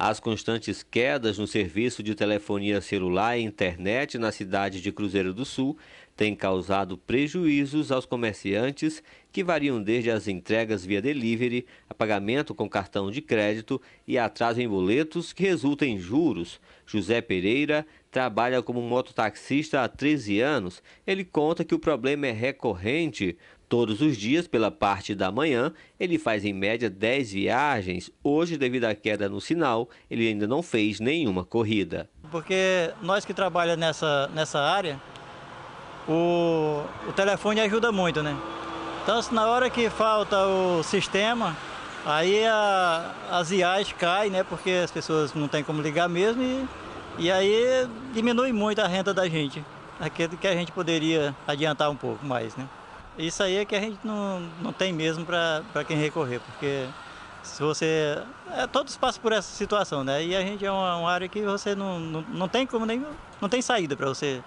As constantes quedas no serviço de telefonia celular e internet na cidade de Cruzeiro do Sul têm causado prejuízos aos comerciantes, que variam desde as entregas via delivery, a pagamento com cartão de crédito e atraso em boletos que resulta em juros. José Pereira trabalha como mototaxista há 13 anos. Ele conta que o problema é recorrente, Todos os dias, pela parte da manhã, ele faz em média 10 viagens. Hoje, devido à queda no sinal, ele ainda não fez nenhuma corrida. Porque nós que trabalhamos nessa, nessa área, o, o telefone ajuda muito, né? Então, na hora que falta o sistema, aí a, as IAs caem, né? Porque as pessoas não têm como ligar mesmo e, e aí diminui muito a renda da gente. Aquilo que a gente poderia adiantar um pouco mais, né? Isso aí é que a gente não, não tem mesmo para quem recorrer, porque se você. É, todos passam por essa situação, né? E a gente é uma, uma área que você não, não, não tem como nem. não tem saída para você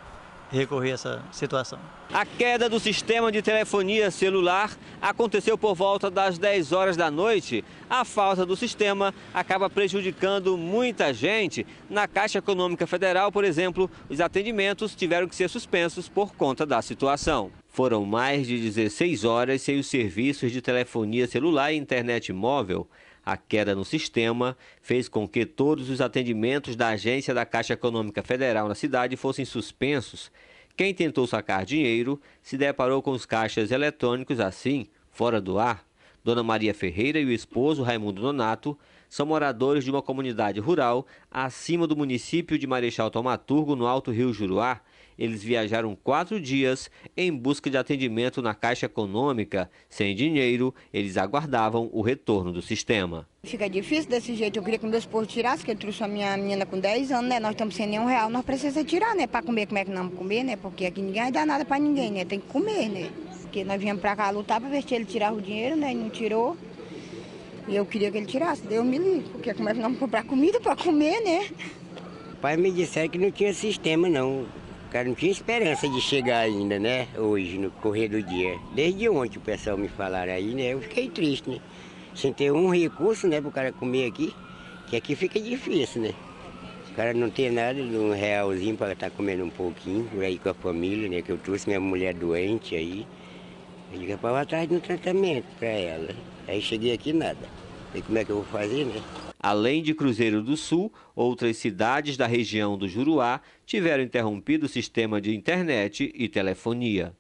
recorrer a essa situação. A queda do sistema de telefonia celular aconteceu por volta das 10 horas da noite. A falta do sistema acaba prejudicando muita gente. Na Caixa Econômica Federal, por exemplo, os atendimentos tiveram que ser suspensos por conta da situação. Foram mais de 16 horas sem os serviços de telefonia celular e internet móvel. A queda no sistema fez com que todos os atendimentos da agência da Caixa Econômica Federal na cidade fossem suspensos. Quem tentou sacar dinheiro se deparou com os caixas eletrônicos assim, fora do ar. Dona Maria Ferreira e o esposo, Raimundo Donato, são moradores de uma comunidade rural acima do município de Marechal Tomaturgo, no Alto Rio Juruá. Eles viajaram quatro dias em busca de atendimento na Caixa Econômica. Sem dinheiro, eles aguardavam o retorno do sistema. Fica difícil desse jeito. Eu queria que meu esposo tirasse, que eu trouxe a minha menina com 10 anos, né? Nós estamos sem nenhum real, nós precisamos tirar, né? Para comer, como é que não vamos comer, né? Porque aqui ninguém vai dar nada para ninguém, né? Tem que comer, né? Porque nós viemos para cá lutar para ver se ele tirava o dinheiro, né? E não tirou. E eu queria que ele tirasse, deu me livre, porque como é que nós vamos comprar comida para comer, né? pai me disseram que não tinha sistema, não. O cara não tinha esperança de chegar ainda, né? Hoje, no correr do dia. Desde ontem o pessoal me falaram aí, né? Eu fiquei triste, né? Sem ter um recurso, né, pro cara comer aqui, que aqui fica difícil, né? O cara não tem nada, um realzinho para estar tá comendo um pouquinho, por aí com a família, né? Que eu trouxe minha mulher doente aí. Eu já para atrás de um tratamento para ela. Aí cheguei aqui nada. E como é que eu vou fazer, né? Além de Cruzeiro do Sul, outras cidades da região do Juruá tiveram interrompido o sistema de internet e telefonia.